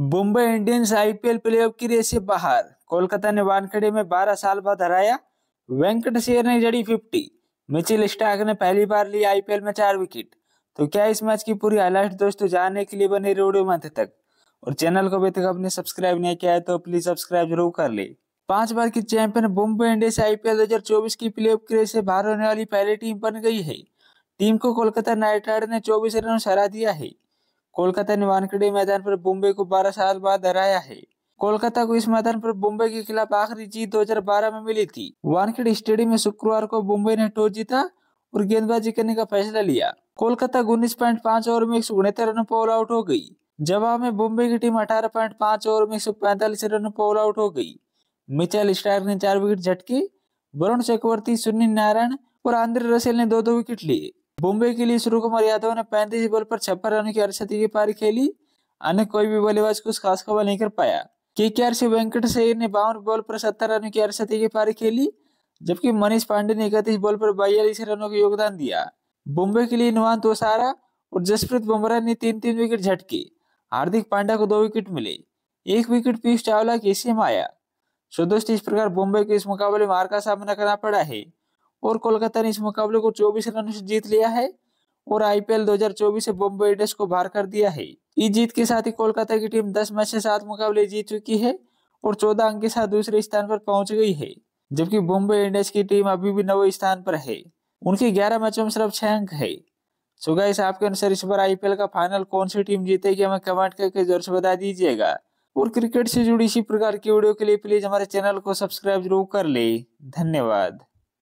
Mumbai Indians IPL off की race से बाहर कोलकाता ने वानखेड़े में 12 साल बाद हराया वेंकट शेयर ने जड़ी फिफ्टी मिचिल स्टार्क ने पहली बार लिया आईपीएल में चार विकेट तो क्या इस मैच की पूरी हाईलाइट दोस्तों जानने के लिए बने रेडियो मंथ तक और चैनल को अभी तक आपने सब्सक्राइब नहीं किया है तो प्लीज सब्सक्राइब जरूर कर ले पांच बार की चैंपियन मुंबई इंडियंस आईपीएल 2024 की प्लेऑफ की रेस से बाहर होने वाली पहली टीम बन गई है टीम को कोलकाता नाइट राइडर ने चौबीस रन हरा दिया है कोलकाता ने वानखेड़े मैदान पर बॉम्बे को 12 साल बाद हराया है कोलकाता को इस मैदान पर बॉम्बे के खिलाफ आखिरी जीत 2012 में मिली थी वानखेड़े स्टेडियम में शुक्रवार को बॉम्बे ने टॉस जीता और गेंदबाजी करने का फैसला लिया कोलकाता उन्नीस पॉइंट पांच ओवर में एक रन पर आउट हो गई जवाब में बॉम्बे की टीम अठारह पॉइंट पांच ओवर में एक रन पर आउट हो गई मिचेल स्टार्क ने चार विकेट झटके वरुण चक्रवर्ती सुनील नारायण और आंद्रे रसेल ने दो दो विकेट लिए बॉम्बे के लिए कुमार यादव ने पैंतीस बॉल पर छप्पन रनों की अड़सठी की पारी खेली अन्य कोई भी बल्लेबाज कुछ खास खबर नहीं कर पाया के के आर से वेंकट सैयर ने बावन बॉल पर सत्तर रनों की अड़सठी की पारी खेली जबकि मनीष पांडे ने इकतीस बॉल पर बयालीस रनों का योगदान दिया बॉम्बे के लिए नुमान तोसारा और जसप्रीत बुमराह ने तीन तीन विकेट झटके हार्दिक पांड्या को दो विकेट मिले एक विकेट पीयूष चावला के सी में आया सो इस प्रकार बॉम्बे को इस मुकाबले में मार का सामना करना पड़ा है और कोलकाता ने इस मुकाबले को 24 रनों से जीत लिया है और आईपीएल 2024 से बॉम्बे इंडियंस को बाहर कर दिया है इस जीत के साथ ही कोलकाता की टीम 10 मैच से सात मुकाबले जीत चुकी है और 14 अंक के साथ दूसरे स्थान पर पहुंच गई है जबकि बॉम्बे इंडियंस की टीम अभी भी नवे स्थान पर है उनके 11 मैचों में सिर्फ छह अंक है सो इस आपके अनुसार इस बार आईपीएल का फाइनल कौन सी टीम जीतेगी हमें कमेंट करके जोर से बता दीजिएगा और क्रिकेट से जुड़ी इसी प्रकार की वीडियो के लिए प्लीज हमारे चैनल को सब्सक्राइब जरूर कर ले धन्यवाद